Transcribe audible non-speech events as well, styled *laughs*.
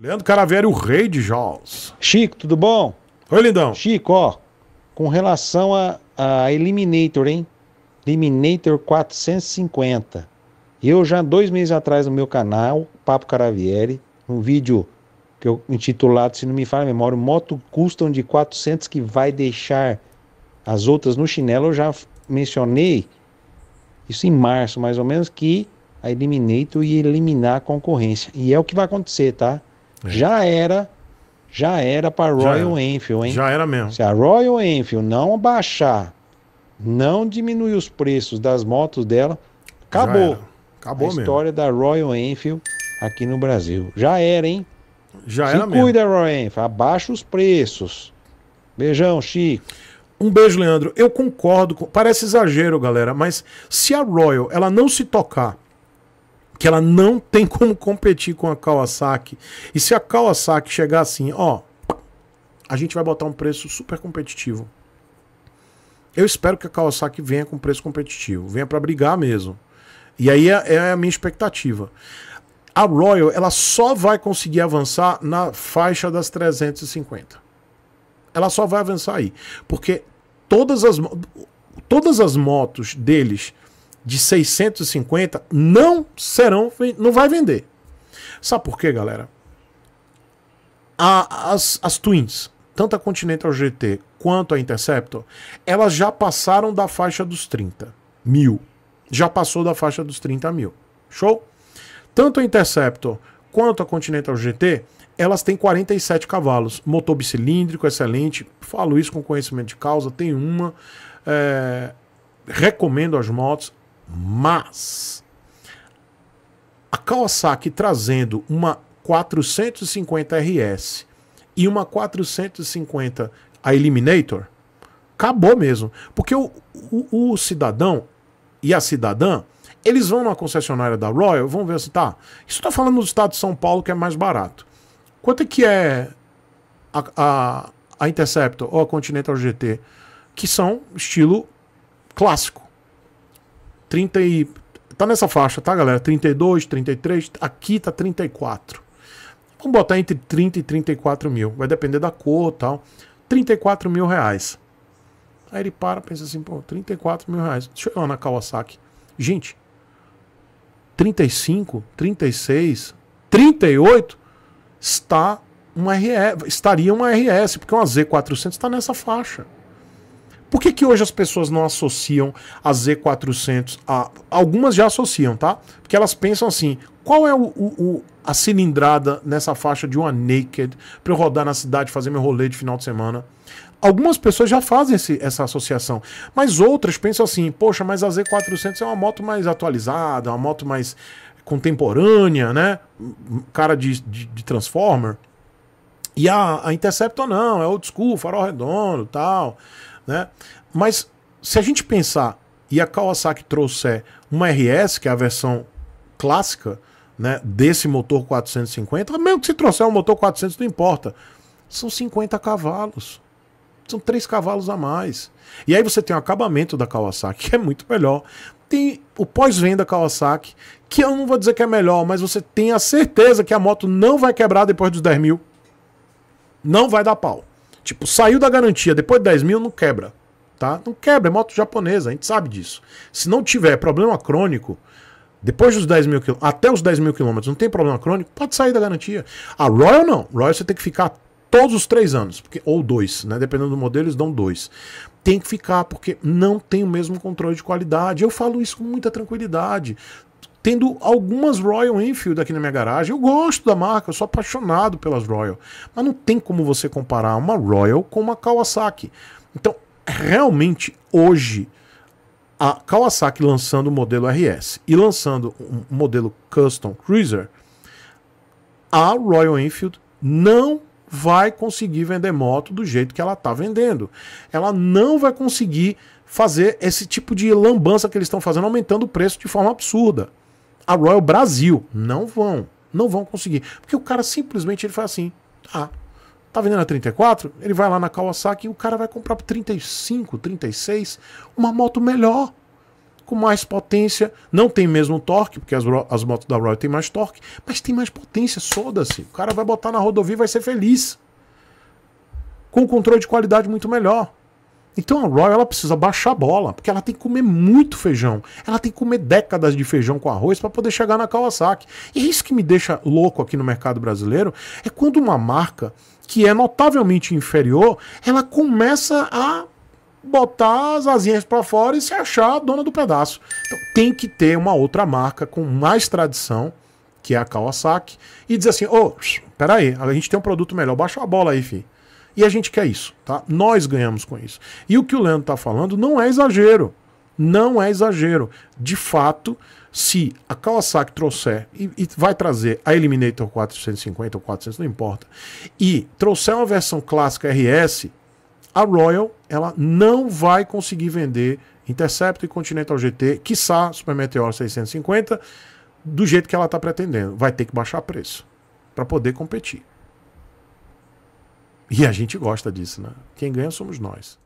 Leandro Caraveri, o rei de Jaws. Chico, tudo bom? Oi, lindão. Chico, ó, com relação a, a Eliminator, hein? Eliminator 450. Eu já dois meses atrás no meu canal, Papo Caravieri, um vídeo que eu intitulado, se não me falha a memória, moto custom de 400 que vai deixar as outras no chinelo, eu já mencionei isso em março, mais ou menos, que a Eliminator ia eliminar a concorrência. E é o que vai acontecer, tá? É. Já era, já era para Royal era. Enfield, hein? Já era mesmo. Se a Royal Enfield não baixar, não diminuir os preços das motos dela, acabou. Acabou a mesmo. história da Royal Enfield aqui no Brasil. Já era, hein? Já Se era mesmo. cuida, Royal Enfield. Abaixa os preços. Beijão, Chico. Um beijo, Leandro. Eu concordo. Com... Parece exagero, galera, mas se a Royal ela não se tocar que ela não tem *laughs* como competir com a Kawasaki. E se a Kawasaki chegar assim, ó, a gente vai botar um preço super competitivo. Eu espero que a Kawasaki venha com preço competitivo, venha para brigar mesmo. E aí é, é, a minha expectativa. A Royal, ela só vai conseguir avançar na faixa das 350. Ela só vai avançar aí, porque todas as todas as motos deles de 650 não serão, não vai vender. Sabe por quê, galera? A, as, as Twins, tanto a Continental GT quanto a Interceptor, elas já passaram da faixa dos 30 mil. Já passou da faixa dos 30 mil. Show? Tanto a Interceptor quanto a Continental GT, elas têm 47 cavalos. Motor bicilíndrico, excelente. Falo isso com conhecimento de causa. Tem uma. É recomendo as motos. Mas a Kawasaki trazendo uma 450 RS e uma 450 a Eliminator, acabou mesmo. Porque o, o, o, cidadão e a cidadã, eles vão na concessionária da Royal, vão ver assim, tá, isso tá falando do estado de São Paulo que é mais barato. Quanto é que é a, a, a Interceptor ou a Continental GT? Que são estilo clássico. 30 e. Tá nessa faixa, tá, galera? 32, 33. Aqui tá 34. Vamos botar entre 30 e 34 mil. Vai depender da cor e tal. 34 mil reais. Aí ele para pensa assim, pô, 34 mil reais. Deixa eu ir lá na Kawasaki. Gente, 35, 36, 38 está uma RS, estaria uma RS, porque uma Z400 está nessa faixa. Por que, que hoje as pessoas não associam a Z400 a. Algumas já associam, tá? Porque elas pensam assim: qual é o, o, o a cilindrada nessa faixa de uma naked para eu rodar na cidade, fazer meu rolê de final de semana? Algumas pessoas já fazem esse, essa associação, mas outras pensam assim: poxa, mas a Z400 é uma moto mais atualizada, uma moto mais contemporânea, né? Cara de, de, de Transformer. E a, a Interceptor não, é old school, farol redondo tal. Né? Mas se a gente pensar e a Kawasaki trouxer uma RS, que é a versão clássica né, desse motor 450, mesmo que se trouxer um motor 400, não importa. São 50 cavalos. São 3 cavalos a mais. E aí você tem o acabamento da Kawasaki, *laughs* que é muito melhor. Tem o pós-venda Kawasaki, que eu não vou dizer que é melhor, mas você tem a certeza que a moto não vai quebrar depois dos 10 mil. Não vai dar pau. Tipo, saiu da garantia, depois de 10 mil não quebra, tá? Não quebra, é moto japonesa, a gente sabe disso. Se não tiver problema crônico, depois dos 10 mil até os 10 mil quilômetros, não tem problema crônico, pode sair da garantia. A Royal não, Royal você tem que ficar todos os três anos, porque, ou dois, né? Dependendo do modelo, eles dão dois. Tem que ficar, porque não tem o mesmo controle de qualidade. Eu falo isso com muita tranquilidade tendo algumas Royal Enfield aqui na minha garagem. Eu gosto da marca, eu sou apaixonado pelas Royal. Mas não tem como você comparar uma Royal com uma Kawasaki. Então, realmente, hoje, a Kawasaki lançando o modelo RS e lançando o modelo Custom Cruiser, a Royal Enfield não vai conseguir vender moto do jeito que ela está vendendo. Ela não vai conseguir fazer esse tipo de lambança que eles estão fazendo, aumentando o preço de forma absurda a Royal Brasil. Não vão. Não vão conseguir. Porque o cara simplesmente ele faz assim: ah, tá vendendo a 34? Ele vai lá na Kawasaki e o cara vai comprar por 35, 36, uma moto melhor. Com mais potência, não tem mesmo torque, porque as, as motos da Royal tem mais torque, mas tem mais potência, soda-se. O cara vai botar na rodovia e vai ser feliz. Com controle de qualidade muito melhor. Então a Roy ela precisa baixar a bola, porque ela tem que comer muito feijão. Ela tem que comer décadas de feijão com arroz para poder chegar na Kawasaki. E isso que me deixa louco aqui no mercado brasileiro é quando uma marca que é notavelmente inferior, ela começa a botar as asinhas para fora e se achar a dona do pedaço. Então, tem que ter uma outra marca com mais tradição, que é a Kawasaki, e dizer assim: "Ô, oh, peraí, a gente tem um produto melhor, baixa a bola aí, filho. E a gente quer isso, tá? Nós ganhamos com isso. E o que o Leandro tá falando não é exagero. Não é exagero. De fato, se a Kawasaki trouxer e, e, vai trazer a Eliminator 450 ou 400, não importa, e trouxer uma versão clássica RS, a Royal ela não vai conseguir vender Interceptor e Continental GT, quiçá Super Meteor 650, do jeito que ela está pretendendo. Vai ter que baixar preço para poder competir. E a gente gosta disso, né? Quem ganha somos nós.